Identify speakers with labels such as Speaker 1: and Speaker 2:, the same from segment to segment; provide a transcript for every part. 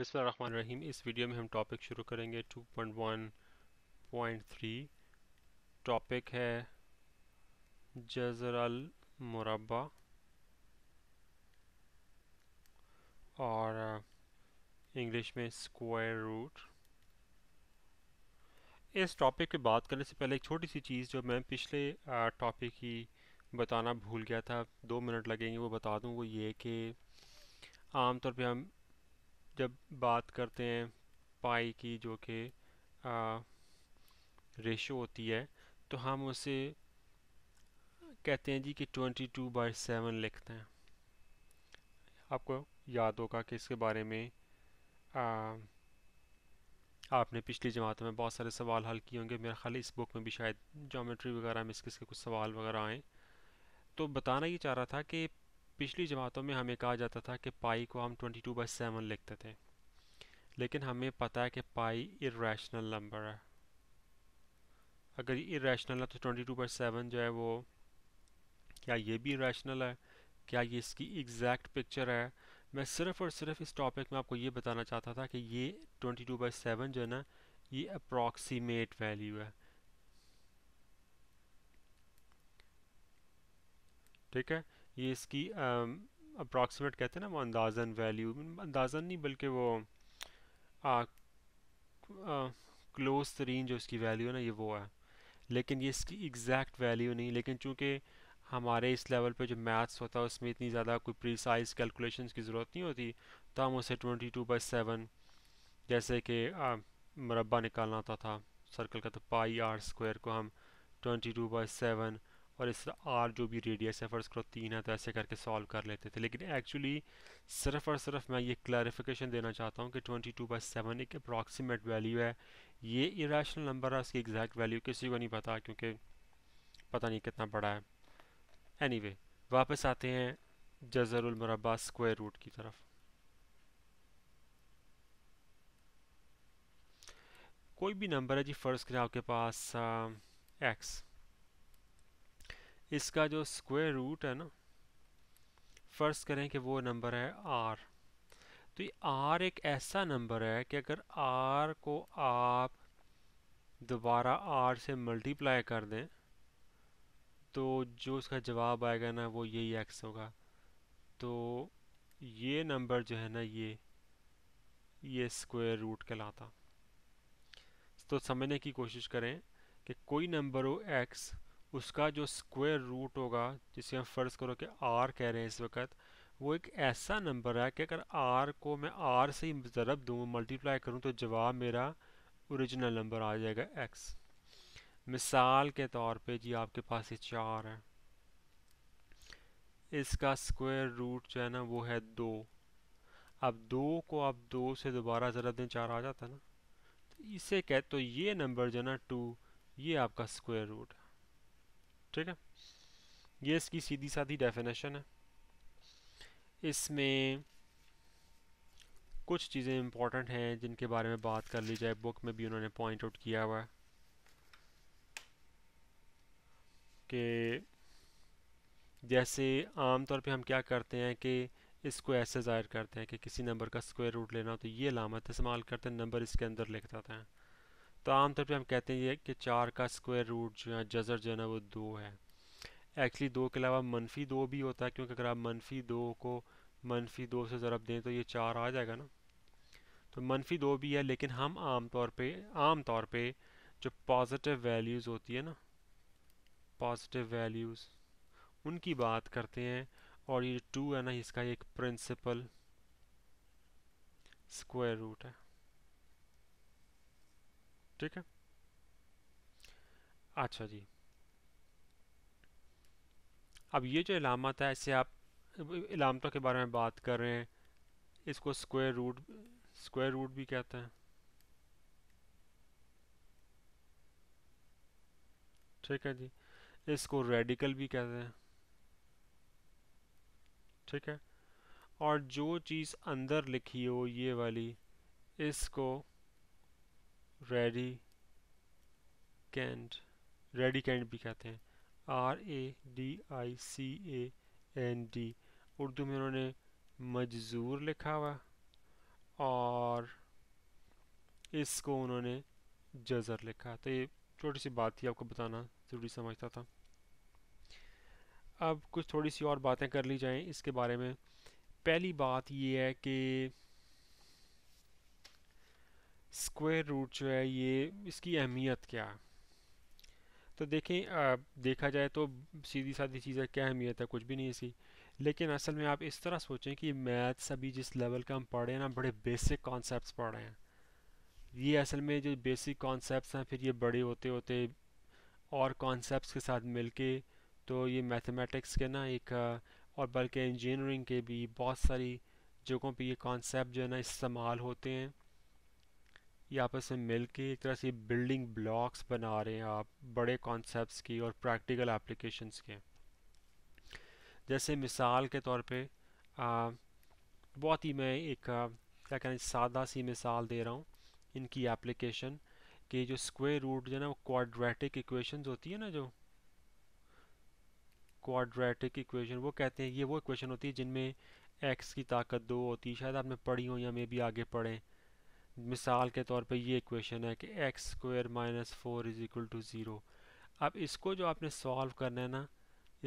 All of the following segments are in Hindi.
Speaker 1: बिस्मिल्लाम इस वीडियो में हम टॉपिक शुरू करेंगे 2.1.3 टॉपिक है जजरल मुरबा और इंग्लिश में स्क्वायर रूट इस टॉपिक पे बात करने से पहले एक छोटी सी चीज़ जो मैं पिछले टॉपिक ही बताना भूल गया था दो मिनट लगेंगे वो बता दूँ वो ये कि आमतौर पे हम जब बात करते हैं पाई की जो कि रेशो होती है तो हम उसे कहते हैं जी कि 22 टू बाई सेवन लिखते हैं आपको याद होगा कि इसके बारे में आ, आपने पिछली जमात में बहुत सारे सवाल हल किए होंगे मेरा ख्याल इस बुक में भी शायद जोमेट्री वगैरह में इसके कुछ सवाल वगैरह आए तो बताना ये चाह रहा था कि पिछली जमातों में हमें कहा जाता था कि पाई को हम 22 टू बाई सेवन लिखते थे लेकिन हमें पता है कि पाई इरेशनल नंबर है अगर ये इरेशनल है तो 22 टू बाई सेवन जो है वो क्या ये भी इरेशनल है क्या ये इसकी एग्जैक्ट पिक्चर है मैं सिर्फ और सिर्फ इस टॉपिक में आपको ये बताना चाहता था कि ये 22 टू बाई सेवन जो है ना ये अप्रॉक्सीमेट वैल्यू है ठीक है ये इसकी अप्रॉक्सीमेट कहते हैं ना वो अंदाजन वैल्यू अंदाजन नहीं बल्कि वो क्लोज तरीन जो इसकी वैल्यू है ना ये वो है लेकिन ये इसकी एग्जैक्ट वैल्यू नहीं लेकिन चूँकि हमारे इस लेवल पे जो मैथ्स होता है उसमें इतनी ज़्यादा कोई प्रीसाइज कैलकुलेशन की ज़रूरत नहीं होती तो हम उसे ट्वेंटी टू बाई सेवन जैसे कि मरबा निकालना होता था सर्कल का तो पाई आर स्क्वायर को हम ट्वेंटी टू बाई सेवन और इस आर जो भी रेडियस है फर्ज करो तीन है तो ऐसे करके सॉल्व कर लेते थे लेकिन एक्चुअली सिर्फ और सिर्फ मैं ये क्लैरिफिकेशन देना चाहता हूँ कि 22 टू बाई सेवन एक अप्रॉक्सीमेट वैल्यू है ये इरेशनल नंबर है उसकी एग्जैक्ट वैल्यू किसी को नहीं पता क्योंकि पता नहीं कितना बड़ा है एनी anyway, वापस आते हैं जजरमरबा स्क्वायर रूट की तरफ कोई भी नंबर है जी फ़र्ज़ करें आपके पास एक्स uh, इसका जो स्क्वायर रूट है ना फर्स्ट करें कि वो नंबर है आर तो ये आर एक ऐसा नंबर है कि अगर आर को आप दोबारा आर से मल्टीप्लाई कर दें तो जो उसका जवाब आएगा ना वो यही एक्स होगा तो ये नंबर जो है ना ये ये स्क्वायर रूट कहलाता तो समझने की कोशिश करें कि कोई नंबर हो एक्स उसका जो स्क्वायर रूट होगा जिसे हम फ़र्ज़ करो कि आर कह रहे हैं इस वक्त वो एक ऐसा नंबर है कि अगर आर को मैं आर से ही ज़रब दूँ मल्टीप्लाई करूँ तो जवाब मेरा औरिजिनल नंबर आ जाएगा एक्स मिसाल के तौर पे जी आपके पास ये चार है इसका स्क्वायर रूट जो है ना वो है दो अब दो को आप दो से दोबारा ज़रा दिन चार आ जाता है ना तो इसे कह तो ये नंबर जो है ना टू ये आपका स्क्वायर रूट है ठीक है ये इसकी सीधी साधी डेफिनेशन है इसमें कुछ चीज़ें इम्पॉर्टेंट हैं जिनके बारे में बात कर ली जाए बुक में भी उन्होंने पॉइंट आउट किया हुआ है कि जैसे आम तौर पे हम क्या करते हैं कि इसको ऐसे ज़ाहिर करते हैं कि किसी नंबर का स्क्वायर रूट लेना हो तो ये लामत इस्तेमाल करते हैं नंबर इसके अंदर लिख देते हैं तो आमतौर पे हम कहते हैं ये कि चार का स्क्वायर रूट जो है जजर जो है ना वो दो है एक्चुअली दो के अलावा मनफी दो भी होता है क्योंकि अगर आप मनफी दो को मनफी दो से ज़रब दें तो ये चार आ जाएगा ना तो मनफी दो भी है लेकिन हम आम तौर पे आम तौर पे जो पॉजिटिव वैल्यूज़ होती है ना पॉजिटिव वैल्यूज़ उनकी बात करते हैं और ये टू है ना इसका एक प्रिंसिपल स्क्वायर रूट है ठीक है अच्छा जी अब ये जो इलामत है ऐसे आप इलामतों के बारे में बात कर रहे हैं इसको स्क्वायर रूट स्क्वायर रूट भी कहते हैं ठीक है जी इसको रेडिकल भी कहते हैं ठीक है और जो चीज़ अंदर लिखी हो ये वाली इसको रेडी कैंड रेडी कैंड भी कहते हैं R A D I C A N D Urdu में उन्होंने मजजूर लिखा हुआ और इसको उन्होंने जजर लिखा तो ये छोटी सी बात थी आपको बताना ज़रूरी समझता था अब कुछ थोड़ी सी और बातें कर ली जाएं इसके बारे में पहली बात ये है कि स्क्वायर रूट जो है ये इसकी अहमियत क्या है तो देखें आ, देखा जाए तो सीधी साधी चीज़ें क्या अहमियत है कुछ भी नहीं इसकी लेकिन असल में आप इस तरह सोचें कि मैथ्स अभी जिस लेवल का हम पढ़ रहे हैं ना बड़े बेसिक कॉन्सेप्ट पढ़ रहे हैं ये असल में जो बेसिक कॉन्सेप्ट हैं फिर ये बड़े होते होते और कॉन्सेप्ट के साथ मिलके तो ये मैथमेटिक्स के ना एक और बल्कि इंजीनियरिंग के भी बहुत सारी जगहों पर ये कॉन्सेप्ट जो है ना इस्तेमाल होते हैं ये आपस में मिल के एक तरह से बिल्डिंग ब्लॉक्स बना रहे हैं आप बड़े कॉन्सेप्ट्स की और प्रैक्टिकल एप्लीकेशंस के जैसे मिसाल के तौर पे आ, बहुत ही मैं एक क्या कहें सादा सी मिसाल दे रहा हूँ इनकी एप्लीकेशन कि जो स्क्वेयर रूट जो है ना वो क्वाड्रेटिक इक्वेशंस होती है ना जो क्वाड्रेटिक इक्वेशन वो कहते हैं ये वो इक्वेशन होती है जिनमें एक्स की ताकत दो होती है शायद आपने पढ़ी हो या मे भी आगे पढ़ें मिसाल के तौर पे ये इक्वेशन है कि X square minus four is equal to zero अब इसको जो आपने सॉल्व करना है ना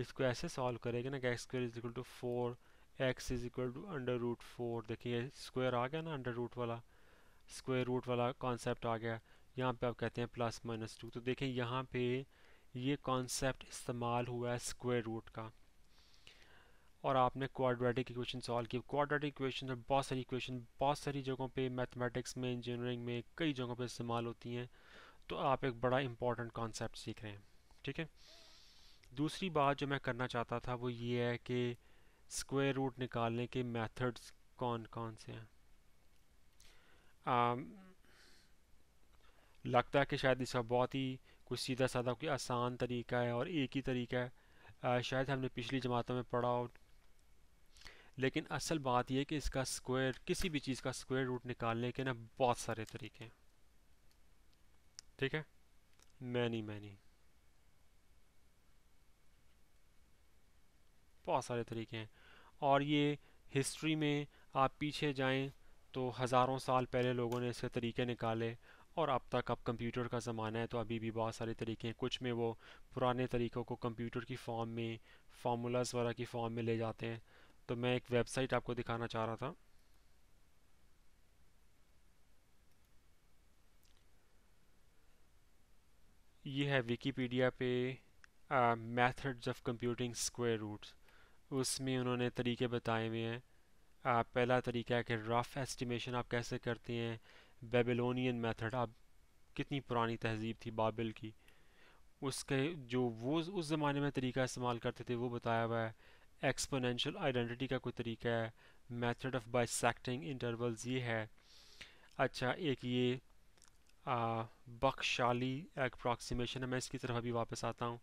Speaker 1: इसको ऐसे सॉल्व करेंगे ना कि X square is equal to four X is equal to under root four देखिए स्क्वायर आ गया ना अंडर रूट वाला स्क्वायर रूट वाला कॉन्सेप्ट आ गया यहाँ पे आप कहते हैं प्लस माइनस टू तो देखें यहाँ पे ये कॉन्सेप्ट इस्तेमाल हुआ है स्क्वायर रूट का और आपने क्वाड्रेटिक इक्वेशन सॉल्व की क्वाड्रेटिक इक्वेशन और बहुत सारी इक्वेशन बहुत सारी जगहों पे मैथमेटिक्स में इंजीनियरिंग में कई जगहों पे इस्तेमाल होती हैं तो आप एक बड़ा इंपॉर्टेंट कॉन्सेप्ट सीख रहे हैं ठीक है दूसरी बात जो मैं करना चाहता था वो ये है कि स्क्वायर रूट निकालने के मैथड्स कौन कौन से हैं um, लगता है कि शायद इसका बहुत ही कुछ सीधा साधा कोई आसान तरीका है और एक ही तरीका है आ, uh, शायद हमने पिछली जमातों में पढ़ा हो लेकिन असल बात यह कि इसका स्क्वायर किसी भी चीज़ का स्क्वायर रूट निकालने के ना बहुत सारे तरीके हैं ठीक है मैनी मैनी बहुत सारे तरीके हैं और ये हिस्ट्री में आप पीछे जाएं तो हज़ारों साल पहले लोगों ने इसके तरीके निकाले और अब तक अब कंप्यूटर का ज़माना है तो अभी भी बहुत सारे तरीके हैं कुछ में वो पुराने तरीक़ों को कंप्यूटर की फॉर्म में फार्मूलाज वगैरह की फॉर्म में ले जाते हैं तो मैं एक वेबसाइट आपको दिखाना चाह रहा था ये है विकीपीडिया पे methods of computing square roots उसमें उन्होंने तरीके बताए हुए हैं uh, पहला तरीका है कि रफ एस्टिमेशन आप कैसे करते हैं बेबिलोनियन मेथड आप कितनी पुरानी तहजीब थी बाबिल की उसके जो वो उस ज़माने में तरीका इस्तेमाल करते थे वो बताया हुआ है एक्सपोनेंशियल आइडेंटिटी का कोई तरीका है मेथड ऑफ बाइसेक्टिंग इंटरवल्स ये है अच्छा एक ये बख्शाली अप्रॉक्सीमेशन है मैं इसकी तरफ अभी वापस आता हूँ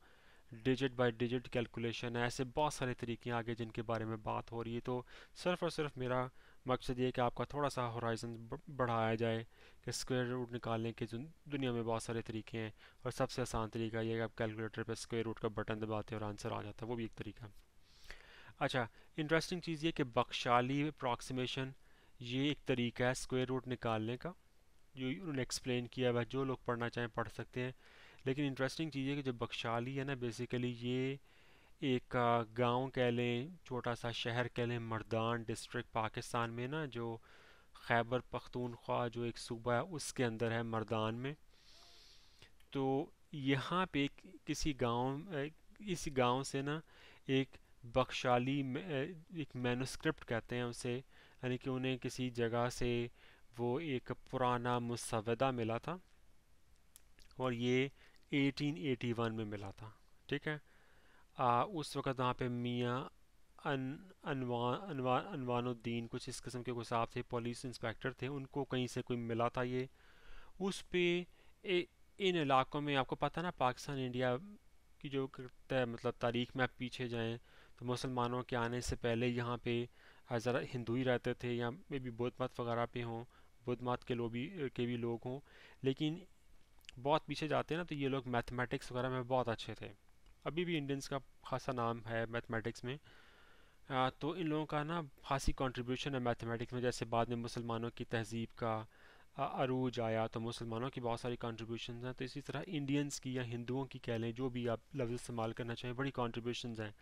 Speaker 1: डिजिट बाय डिजिट कैलकुलेशन है ऐसे बहुत सारे तरीके आगे जिनके बारे में बात हो रही है तो सिर्फ और सिर्फ मेरा मकसद ये कि आपका थोड़ा सा हॉराइजन बढ़ाया जाए कि स्क्वायर रूट निकालने के दुनिया में बहुत सारे तरीके हैं और सबसे आसान तरीका ये कि आप कैलकुलेटर पर स्क्वायर रूट का बटन दबाते हैं और आंसर आ जाता है वो भी एक तरीका है अच्छा इंटरेस्टिंग चीज़ ये कि बख्शाली अप्रॉक्सीमेशन ये एक तरीका है स्क्वायर रूट निकालने का जो उन्होंने एक्सप्लेन किया है जो लोग पढ़ना चाहें पढ़ सकते हैं लेकिन इंटरेस्टिंग चीज़ है कि जो बख्शाली है ना बेसिकली ये एक गांव कह लें छोटा सा शहर कह लें मर्दान डिस्ट्रिक्ट पाकिस्तान में ना जो खैबर पख्तूनख्वा जो एक सूबा है उसके अंदर है मर्दान में तो यहाँ पे किसी गांव इस गांव से ना एक बख्शाली एक मैनुस्क्रिप्ट कहते हैं उसे यानी कि उन्हें किसी जगह से वो एक पुराना मुसवदा मिला था और ये 1881 में मिला था ठीक है आ, उस वक़्त वहाँ पे मियाँ अनवानुद्दीन कुछ इस किस्म के साहब थे पुलिस इंस्पेक्टर थे उनको कहीं से कोई मिला था ये उस पर इन इलाकों में आपको पता ना पाकिस्तान इंडिया की जो मतलब तारीख में आप पीछे जाएँ तो मुसलमानों के आने से पहले यहाँ पे ज़रा हिंदू ही रहते थे या मे भी बुद्ध मत वगैरह पे हों बुद्ध मत के लोग भी के भी लोग हों लेकिन बहुत पीछे जाते हैं ना तो ये लोग मैथमेटिक्स वगैरह में बहुत अच्छे थे अभी भी इंडियंस का खासा नाम है मैथमेटिक्स में आ, तो इन लोगों का ना खासी कंट्रीब्यूशन है मैथमेटिक्स में जैसे बाद में मुसलमानों की तहजीब का अरूज आया तो मुसलमानों की बहुत सारी कॉन्ट्रीब्यूशन हैं तो इसी तरह इंडियंस की या हिंदुओं की कह लें जो भी आप लफ्ज़ इस्तेमाल करना चाहें बड़ी कॉन्ट्रीब्यूशन हैं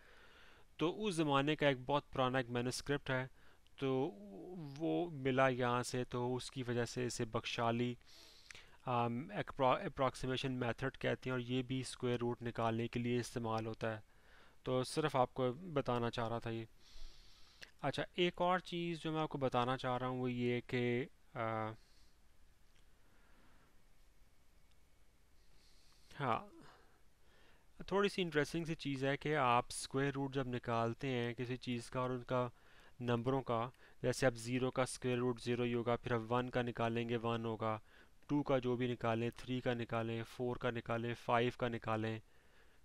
Speaker 1: तो उस ज़माने का एक बहुत पुराना एक मैनस्क्रिप्ट है तो वो मिला यहाँ से तो उसकी वजह से इसे बख्शाली अप्रॉक्सीमेशन मेथड कहते हैं और ये भी स्क्वायर रूट निकालने के लिए इस्तेमाल होता है तो सिर्फ आपको बताना चाह रहा था ये अच्छा एक और चीज़ जो मैं आपको बताना चाह रहा हूँ वो ये कि हाँ थोड़ी सी इंटरेस्टिंग सी चीज़ है कि आप स्क्वायर रूट जब निकालते हैं किसी चीज़ का और उनका नंबरों का जैसे आप ज़ीरो का स्क्वायर रूट ज़ीरो ही होगा फिर आप वन का निकालेंगे वन होगा टू का जो भी निकालें थ्री का निकालें फोर का निकालें फाइव का निकालें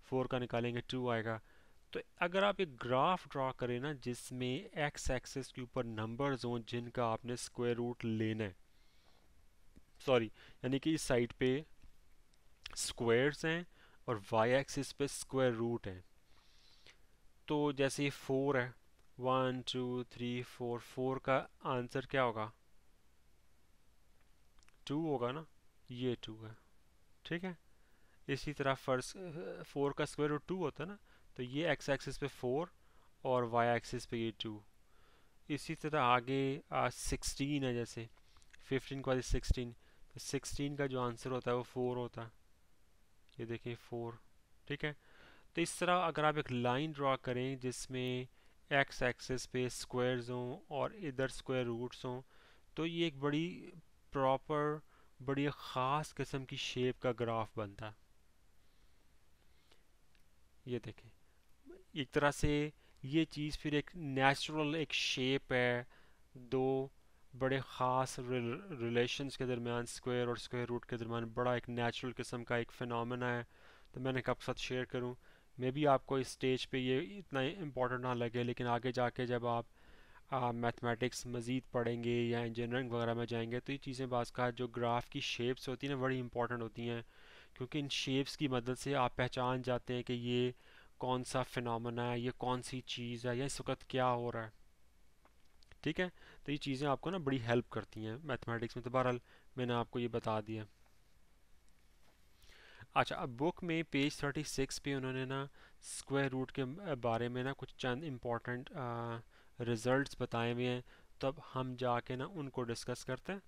Speaker 1: फोर का निकालेंगे टू आएगा तो अगर आप एक ग्राफ ड्रा करें ना जिसमें एक्स एक्सेस के ऊपर नंबर्स हों जिनका आपने स्क्वायर रूट लेना है सॉरी यानी कि इस साइड पे स्क्वायर्स हैं और वाई एक्सिस पे स्क्वायर रूट है तो जैसे ये फोर है one two three four four का आंसर क्या होगा टू होगा ना ये टू है ठीक है इसी तरह फर्स्ट फोर का स्क्वायर रूट टू होता है ना तो ये एक्स एक्सिस पे फोर और वाई एक्सिस पे ये टू इसी तरह आगे सिक्सटीन है जैसे फिफ्टीन का सिक्सटीन तो सिक्सटीन का जो आंसर होता है वो फोर होता है ये देखें फोर ठीक है तो इस तरह अगर आप एक लाइन ड्रा करें जिसमें एक्स एक्सेस पे स्क्वायर्स हों और इधर स्क्वायर रूट्स हों तो ये एक बड़ी प्रॉपर बड़ी ख़ास किस्म की शेप का ग्राफ बनता ये देखें एक तरह से ये चीज़ फिर एक नेचुरल एक शेप है दो बड़े ख़ास रिलेशंस के दरमियान स्क्वायर और स्क्वायर रूट के दरमियान बड़ा एक नेचुरल किस्म का एक फ़िनमिना है तो मैंने कब साथ शेयर करूँ मे बी आपको इस स्टेज पे ये इतना इम्पोर्टेंट ना लगे लेकिन आगे जाके जब आप मैथमेटिक्स मज़ीद पढ़ेंगे या इंजीनियरिंग वगैरह में जाएंगे तो ये चीज़ें बाज़ का जो ग्राफ की शेप्स होती हैं बड़ी इंपॉर्टेंट होती हैं क्योंकि इन शेप्स की मदद से आप पहचान जाते हैं कि ये कौन सा फिनमिना है ये कौन सी चीज़ है या इस वक्त क्या हो रहा है ठीक है तो ये चीज़ें आपको ना बड़ी हेल्प करती हैं मैथमेटिक्स में तो बहरहाल मैंने आपको ये बता दिया अच्छा अब बुक में पेज 36 पे उन्होंने ना स्क्वायर रूट के बारे में ना कुछ चंद इम्पॉर्टेंट रिजल्ट्स बताए हुए हैं तब तो हम जाके ना उनको डिस्कस करते हैं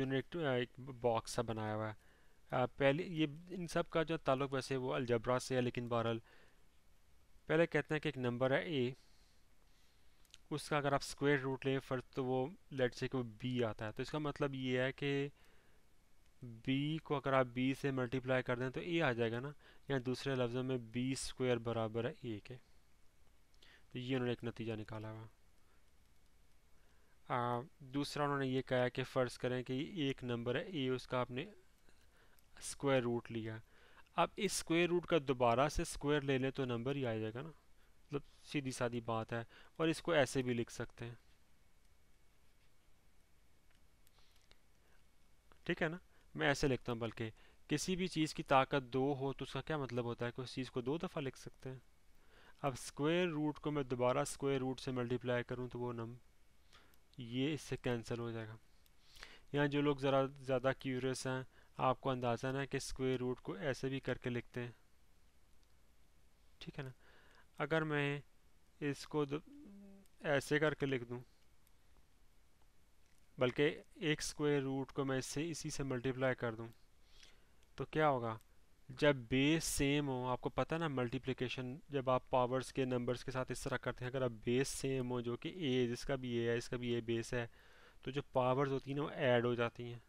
Speaker 1: यूनिट एक बॉक्स सा बनाया हुआ है पहले ये इन सब का जो ताल्लुक वैसे वो अलजबरा से है लेकिन बहरहाल पहले कहते हैं कि एक नंबर है ए उसका अगर आप स्क्वायर रूट लें फर्ज तो वो लेट से वो बी आता है तो इसका मतलब ये है कि बी को अगर आप बी से मल्टीप्लाई कर दें तो ए आ जाएगा ना या दूसरे लफ्ज़ों में बी स्क्वेयर बराबर है ए के तो ये उन्होंने एक नतीजा निकाला हुआ दूसरा उन्होंने ये कहा कि फ़र्ज़ करें कि एक नंबर है ए उसका आपने स्क्वायर रूट लिया अब इस स्क्वायर रूट का दोबारा से स्क्वायर ले लें तो नंबर ही आ जाएगा ना मतलब सीधी सादी बात है और इसको ऐसे भी लिख सकते हैं ठीक है ना मैं ऐसे लिखता हूँ बल्कि किसी भी चीज़ की ताकत दो हो तो उसका क्या मतलब होता है कि उस चीज़ को दो दफ़ा लिख सकते हैं अब स्क्वायर रूट को मैं दोबारा स्क्वायर रूट से मल्टीप्लाई करूँ तो वो नम ये इससे कैंसिल हो जाएगा यहाँ जो लोग ज़रा ज़्यादा क्यूरियस हैं आपको अंदाज़ा ना कि स्क्वेयर रूट को ऐसे भी करके लिखते हैं ठीक है ना अगर मैं इसको ऐसे करके लिख दूँ बल्कि एक स्क्वेयर रूट को मैं इससे इसी से मल्टीप्लाई कर दूँ तो क्या होगा जब बेस सेम हो आपको पता ना मल्टीप्लिकेशन जब आप पावर्स के नंबर्स के साथ इस तरह करते हैं अगर आप बेस सेम हो जो कि ए जिसका भी ए है इसका भी ए बेस है तो जो पावर्स होती हैं ना वो ऐड हो जाती हैं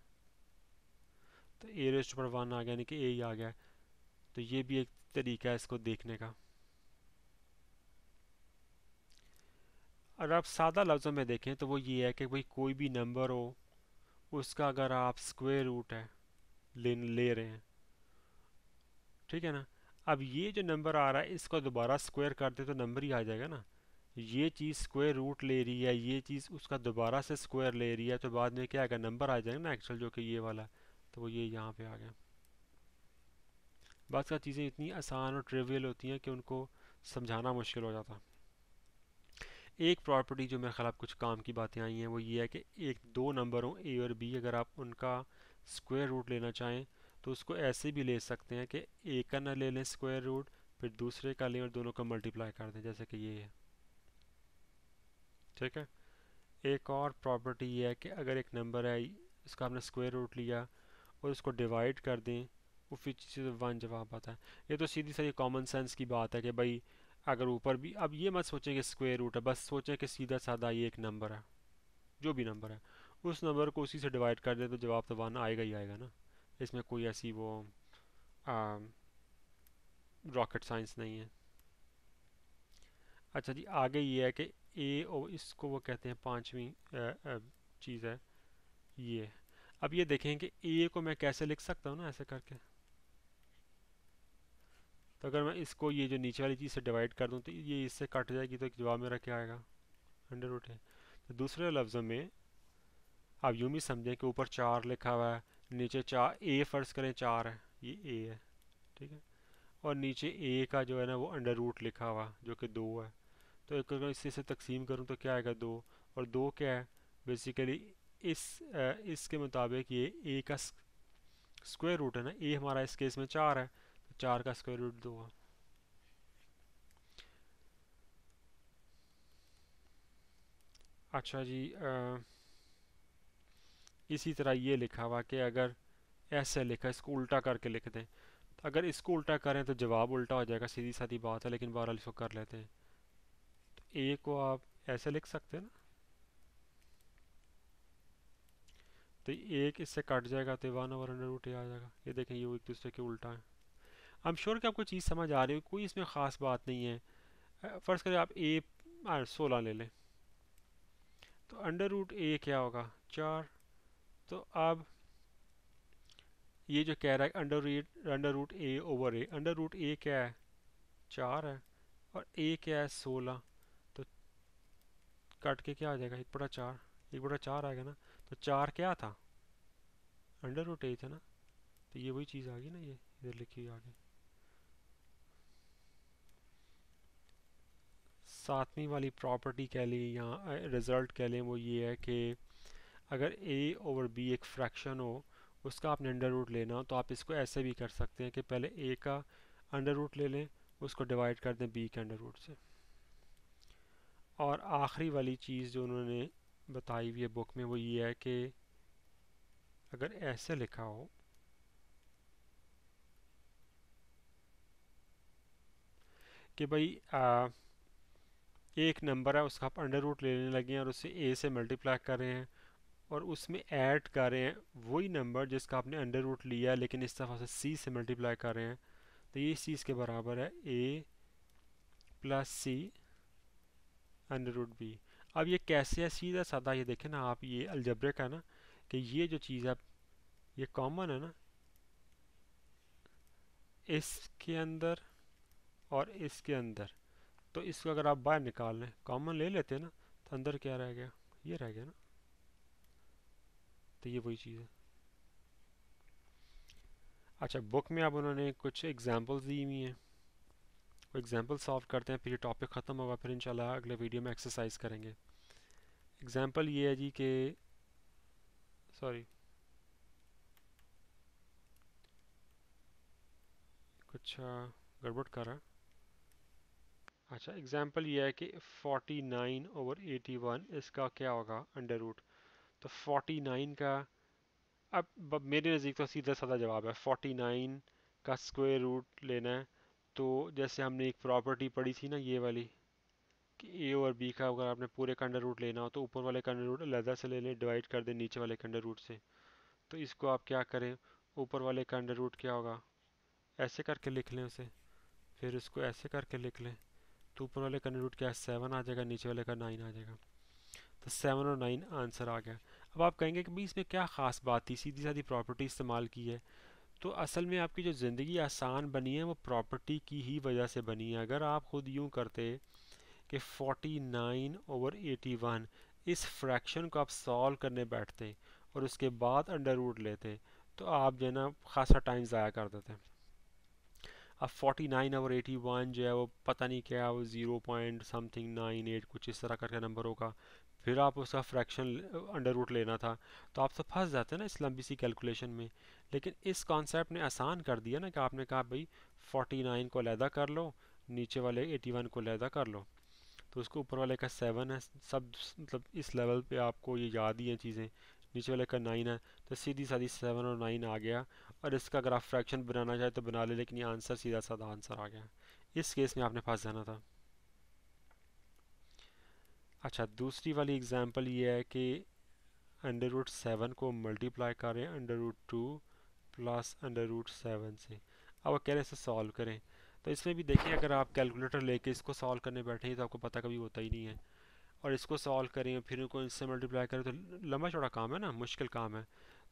Speaker 1: तो ए रेस्ट पर वन आ गया यानी कि ए ही आ गया तो ये भी एक तरीका है इसको देखने का अगर आप सादा लफ्ज़ों में देखें तो वो ये है कि भाई कोई भी नंबर हो उसका अगर आप स्क्वेयर रूट है ले ले रहे हैं ठीक है ना अब ये जो नंबर आ रहा है इसको दोबारा स्क्वायर करते तो नंबर ही आ जाएगा ना ये चीज़ स्क्वायर रूट ले रही है ये चीज़ उसका दोबारा से स्क्वायर ले रही है तो बाद में क्या आएगा नंबर आ जाएगा ना एक्चुअल जो कि ये वाला है तो वो ये यहाँ पे आ गया बात का चीज़ें इतनी आसान और ट्रेवियल होती हैं कि उनको समझाना मुश्किल हो जाता एक प्रॉपर्टी जो मेरे ख्याल कुछ काम की बातें आई हैं वो ये है कि एक दो नंबरों ए और बी अगर आप उनका स्क्वायर रूट लेना चाहें तो उसको ऐसे भी ले सकते हैं कि एक का ना ले लें स्क्वायर रूट फिर दूसरे का लें और दोनों का मल्टीप्लाई कर दें जैसे कि ये है ठीक है एक और प्रॉपर्टी ये है कि अगर एक नंबर है उसका आपने स्क्वायर रूट लिया और उसको डिवाइड कर दें वो फिर से वन तो जवाब आता है ये तो सीधी सारी कॉमन सेंस की बात है कि भाई अगर ऊपर भी अब ये मत सोचें कि स्क्वेयर रूट है बस सोचें कि सीधा साधा ये एक नंबर है जो भी नंबर है उस नंबर को उसी से डिवाइड कर दें तो जवाब तो वन आएगा ही आएगा ना इसमें कोई ऐसी वो रॉकेट um, साइंस नहीं है अच्छा जी आगे ये है कि ए और इसको वो कहते हैं पाँचवीं चीज़ है ये अब ये देखें कि ए को मैं कैसे लिख सकता हूँ ना ऐसे करके तो अगर मैं इसको ये जो नीचे वाली चीज़ से डिवाइड कर दूँ तो ये इससे कट जाएगी तो जवाब मेरा क्या आएगा अंडर रूट है तो दूसरे लफ्ज़ों में आप यूँ भी समझें कि ऊपर चार लिखा हुआ है नीचे चार ए फ़र्ज़ करें चार है ये ए है ठीक है और नीचे ए का जो है ना वो अंडर रूट लिखा हुआ जो कि दो है तो एक अगर इससे तकसीम करूँ तो क्या आएगा दो और दो क्या है बेसिकली इस इसके मुताबिक ये ए का स्क्वायर रूट है ना ए हमारा इस केस में चार है तो चार का स्क्वायर रूट दो है अच्छा जी आ, इसी तरह ये लिखा हुआ कि अगर ऐसे लिखा इसको उल्टा करके लिख दें तो अगर इसको उल्टा करें तो जवाब उल्टा हो जाएगा सीधी साधी बात है लेकिन बहरहाल इसको कर लेते हैं तो ए को आप ऐसे लिख सकते हैं ना तो एक इससे कट जाएगा तो one over under root A आ जाएगा ये देखें ये एक दूसरे के उल्टा है आई एम श्योर कि आपको चीज़ समझ आ रही हो कोई इसमें ख़ास बात नहीं है फ़र्ज़ करें आप ए सोलह ले लें तो अंडर रूट ए क्या होगा चार तो अब ये जो कह रहा है under root under root A over A under root A क्या है चार है और ए क्या है सोलह तो कट के क्या आ जाएगा एक बड़ा चार एक बड़ा चार आएगा ना तो चार क्या था अंडर रूट ए है ना तो ये वही चीज़ आ गई ना ये इधर लिखी हुई आगे सातवीं वाली प्रॉपर्टी कह लें या रिज़ल्ट कह लें वो ये है कि अगर ए ओवर बी एक फ्रैक्शन हो उसका आपने अंडर रूट लेना हो तो आप इसको ऐसे भी कर सकते हैं कि पहले ए का अंडर रूट ले लें उसको डिवाइड कर दें बी के अंडर रूट से और आखिरी वाली चीज़ जो उन्होंने बताई हुई है बुक में वो ये है कि अगर ऐसे लिखा हो कि भाई आ, एक नंबर है उसका आप अंडर रूट लेने लगे हैं और उसे ए से मल्टीप्लाई कर रहे हैं और उसमें ऐड कर रहे हैं वही नंबर जिसका आपने अंडर रूट लिया है लेकिन इस दफ़ा से सी से मल्टीप्लाई कर रहे हैं तो ये इस चीज़ के बराबर है A plus C under root B अब ये कैसे है सीधा साधा ये देखें ना आप ये अलजब्रिक है ना कि ये जो चीज़ है ये कॉमन है ना इसके अंदर और इसके अंदर तो इसको अगर आप बाहर निकाल लें कॉमन ले लेते हैं ना तो अंदर क्या रह गया ये रह गया ना तो ये वही चीज़ है अच्छा बुक में अब उन्होंने कुछ एग्जांपल्स दी हुई हैं वो एग्जांपल सॉल्व करते हैं फिर ये टॉपिक ख़त्म होगा फिर इंशाल्लाह अगले वीडियो में एक्सरसाइज करेंगे एग्ज़ाम्पल ये है जी के सॉरी कुछ गड़बड़ कर रहा अच्छा एग्ज़ाम्पल ये है कि 49 ओवर 81 इसका क्या होगा अंडर रूट तो 49 का अब, अब मेरे नज़दीक तो सीधा साधा जवाब है 49 का स्क्वायर रूट लेना है तो जैसे हमने एक प्रॉपर्टी पढ़ी थी ना ये वाली कि ए और बी का अगर आपने पूरे का अंडर रूट लेना हो तो ऊपर वाले का अंडर रूट अलहदा से ले लें डिवाइड कर दें नीचे वाले का अंडर रूट से तो इसको आप क्या करें ऊपर वाले का अंडर रूट क्या होगा ऐसे करके लिख लें उसे फिर उसको ऐसे करके लिख लें तो ऊपर वाले का अंडर रूट क्या है सेवन आ जाएगा नीचे वाले का नाइन आ जाएगा तो सेवन और नाइन आंसर आ गया अब आप कहेंगे कि भाई इसमें क्या ख़ास बात थी सीधी साधी प्रॉपर्टी इस्तेमाल की है तो असल में आपकी जो ज़िंदगी आसान बनी है वो प्रॉपर्टी की ही वजह से बनी है अगर आप ख़ुद यूँ करते कि 49 ओवर 81 इस फ्रैक्शन को आप सॉल्व करने बैठते और उसके बाद अंडर रूट लेते तो आप जो है ना खासा टाइम ज़ाया कर देते अब 49 और 81 जो है वो पता नहीं क्या वो zero point something nine eight कुछ इस तरह करके नंबर होगा फिर आप उसका फ्रैक्शन अंडर रूट लेना था तो आप तो फंस जाते हैं ना इस लंबी सी कैलकुलेशन में लेकिन इस कॉन्सेप्ट ने आसान कर दिया ना कि आपने कहा भाई 49 को लहदा कर लो नीचे वाले 81 को लहदा कर लो तो उसको ऊपर वाले का सेवन है सब मतलब इस लेवल पे आपको ये याद ही हैं चीज़ें नीचे वाले का नाइन है तो सीधी साधी सेवन और नाइन आ गया और इसका अगर आप फ्रैक्शन बनाना चाहे तो बना ले लेकिन ये आंसर सीधा साधा आंसर आ गया इस केस में आपने फंस जाना था अच्छा दूसरी वाली एग्जाम्पल ये है कि अंडर रूट सेवन को मल्टीप्लाई करें under root two plus under root seven से अब कह रहे हैं इसे सॉल्व करें तो इसमें भी देखिए अगर आप कैलकुलेटर लेके इसको सॉल्व करने बैठे तो आपको पता कभी होता ही नहीं है और इसको सॉल्व करें फिर उनको इससे मल्टीप्लाई करें तो लंबा चौड़ा काम है ना मुश्किल काम है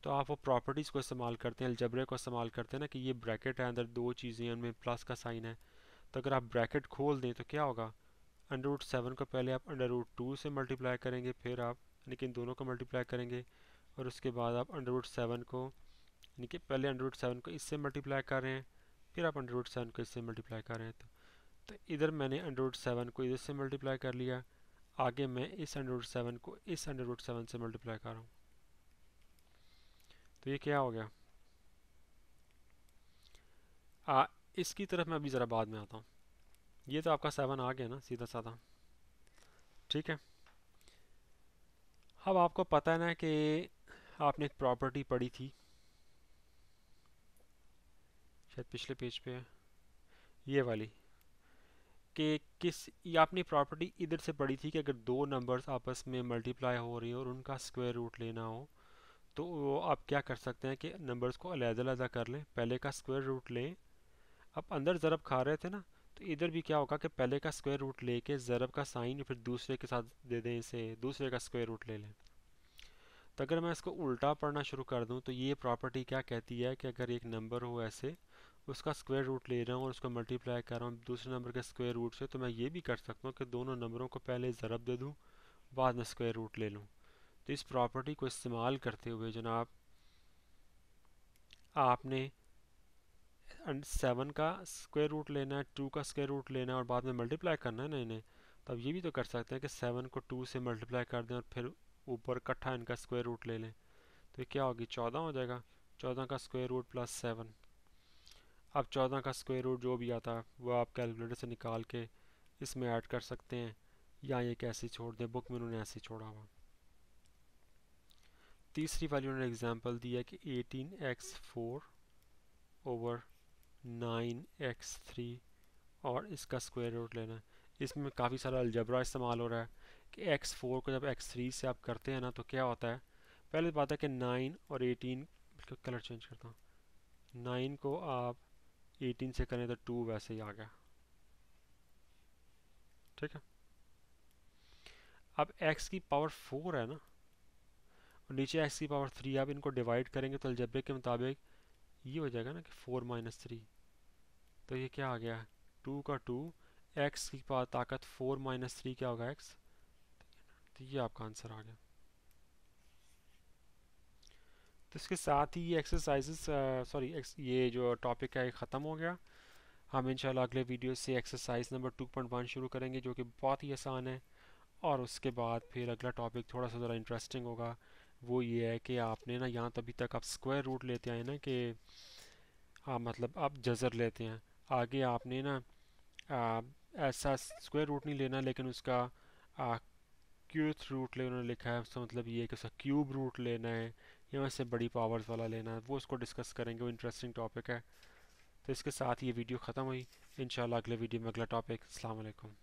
Speaker 1: तो आप वो प्रॉपर्टीज़ को इस्तेमाल करते हैं अलजबरे को इस्तेमाल करते हैं ना कि ये ब्रैकेट है अंदर दो चीज़ें उनमें प्लस का साइन है तो अगर आप ब्रैकेट खोल दें तो क्या होगा अंडर रूट सेवन को पहले आप अंडर रूट टू से मल्टीप्लाई करेंगे फिर आप यानी कि इन दोनों को मल्टीप्लाई करेंगे और उसके बाद आप अंडर रूट सेवन को यानी कि पहले अंडर रूट सेवन को इससे मल्टीप्लाई कर रहे हैं फिर आप अंडर रूट सेवन को इससे मल्टीप्लाई कर रहे हैं तो, तो इधर मैंने अंडर रूट सेवन को इधर से मल्टीप्लाई कर लिया आगे मैं इस अंडर रूट सेवन को इस अंडर रूट सेवन से मल्टीप्लाई कर रहा हूँ तो ये क्या हो गया आ, इसकी तरफ मैं अभी ज़रा बाद में आता हूँ ये तो आपका सेवन आ गया ना सीधा साधा ठीक है अब आपको पता है ना कि आपने एक प्रॉपर्टी पढ़ी थी शायद पिछले पेज पे है ये वाली कि किस ये अपनी प्रॉपर्टी इधर से पढ़ी थी कि अगर दो नंबर्स आपस में मल्टीप्लाई हो रही हो और उनका स्क्वायर रूट लेना हो तो वो आप क्या कर सकते हैं कि नंबर्स को अलहदा कर लें पहले का स्क्वायर रूट लें आप अंदर ज़रब खा रहे थे ना तो इधर भी क्या होगा कि पहले का स्क्वायर रूट लेके ज़रब का साइन फिर दूसरे के साथ दे दें इसे दूसरे का स्क्वायर रूट ले लें तो अगर मैं इसको उल्टा पढ़ना शुरू कर दूँ तो ये प्रॉपर्टी क्या कहती है कि अगर एक नंबर हो ऐसे उसका स्क्वायर रूट ले रहा हूँ और उसको मल्टीप्लाई कर रहा हूँ दूसरे नंबर के स्क्वायर रूट से तो मैं ये भी कर सकता हूँ कि दोनों नंबरों को पहले ज़रब दे दूँ बाद में स्क्वायर रूट ले लूँ तो इस प्रॉपर्टी को इस्तेमाल करते हुए जनाब आपने सेवन का स्क्वायर रूट लेना है टू का स्क्वायर रूट लेना है और बाद में मल्टीप्लाई करना है ना इन्हें तो अब ये भी तो कर सकते हैं कि सेवन को टू से मल्टीप्लाई कर दें और फिर ऊपर इकट्ठा इनका स्क्वायर रूट ले लें तो क्या होगी चौदह हो जाएगा चौदह का स्क्वायर रूट प्लस सेवन आप चौदह का स्क्वायर रूट जो भी आता है वह आप कैलकुलेटर से निकाल के इसमें ऐड कर सकते हैं या ये कैसे छोड़ दें बुक में उन्होंने ऐसे छोड़ा हुआ तीसरी वाली उन्होंने एग्जांपल दी है कि 18x4 X four over nine X three और इसका स्क्वायर रूट लेना है इसमें काफ़ी सारा अलजबरा इस्तेमाल हो रहा है कि एक्स फोर को जब एक्स थ्री से आप करते हैं ना तो क्या होता है पहले बात है कि नाइन और एटीन कलर चेंज करता हूँ नाइन को आप एटीन से करें तो टू वैसे ही आ गया ठीक है अब x की पावर फोर है ना और नीचे x की पावर थ्री आप इनको डिवाइड करेंगे तो अलजब्रिक के मुताबिक ये हो जाएगा ना कि फोर माइनस थ्री तो ये क्या आ गया टू का टू एक्स की पावर ताकत फोर माइनस थ्री क्या होगा एक्स तो ये आपका आंसर आ गया तो इसके साथ ही ये एक्सरसाइजेस सॉरी ये जो टॉपिक है ख़त्म हो गया हम इंशाल्लाह अगले वीडियो से एक्सरसाइज नंबर 2.1 शुरू करेंगे जो कि बहुत ही आसान है और उसके बाद फिर अगला टॉपिक थोड़ा सा ज़रा इंटरेस्टिंग होगा वो ये है कि आपने ना यहाँ तभी तक आप स्क्वायर रूट लेते आए ना कि हाँ मतलब आप जज़र लेते हैं आगे आपने ना आ, ऐसा स्क्वायर रूट नहीं लेना लेकिन उसका क्यूथ रूट उन्होंने लिखा है उसका मतलब ये है कि उसका क्यूब रूट लेना है या इससे बड़ी पावर्स वाला लेना है वो उसको डिस्कस करेंगे वो इंटरेस्टिंग टॉपिक है तो इसके साथ ये वीडियो ख़त्म हुई इन अगले वीडियो में अगला टॉपिक अलैक्म